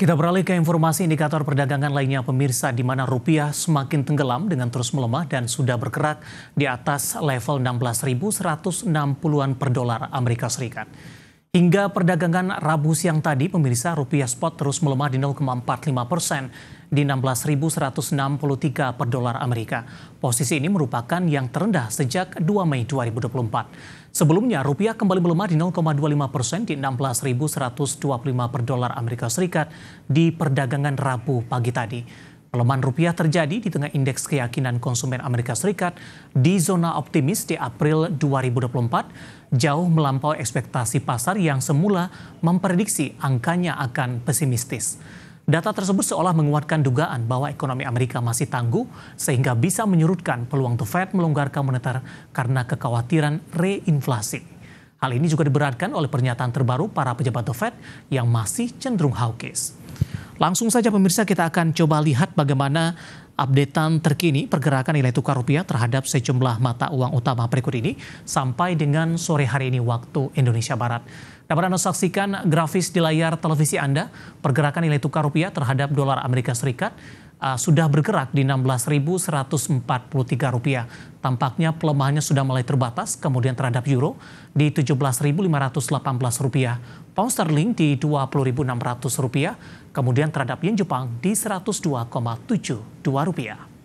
Kita beralih ke informasi indikator perdagangan lainnya pemirsa di mana rupiah semakin tenggelam dengan terus melemah dan sudah bergerak di atas level 16.160-an per dolar Amerika Serikat. Hingga perdagangan Rabu siang tadi, pemirsa rupiah spot terus melemah di 0,45 persen di 16.163 per dolar Amerika. Posisi ini merupakan yang terendah sejak 2 Mei 2024. Sebelumnya, rupiah kembali melemah di 0,25 persen di 16.125 per dolar Amerika Serikat di perdagangan Rabu pagi tadi. Pelemahan rupiah terjadi di tengah indeks keyakinan konsumen Amerika Serikat di zona optimis di April 2024, jauh melampaui ekspektasi pasar yang semula memprediksi angkanya akan pesimistis. Data tersebut seolah menguatkan dugaan bahwa ekonomi Amerika masih tangguh sehingga bisa menyurutkan peluang The Fed melonggarkan moneter karena kekhawatiran reinflasi. Hal ini juga diberatkan oleh pernyataan terbaru para pejabat The Fed yang masih cenderung hawkish. Langsung saja pemirsa kita akan coba lihat bagaimana updatean terkini pergerakan nilai tukar rupiah terhadap sejumlah mata uang utama berikut ini sampai dengan sore hari ini waktu Indonesia Barat. Dapat Anda saksikan grafis di layar televisi Anda pergerakan nilai tukar rupiah terhadap dolar Amerika Serikat uh, sudah bergerak di 16.143 rupiah. Tampaknya pelemahannya sudah mulai terbatas, kemudian terhadap euro di 17.518 rupiah, pound sterling di 20.600 rupiah, kemudian terhadap yen Jepang di 102,72 rupiah.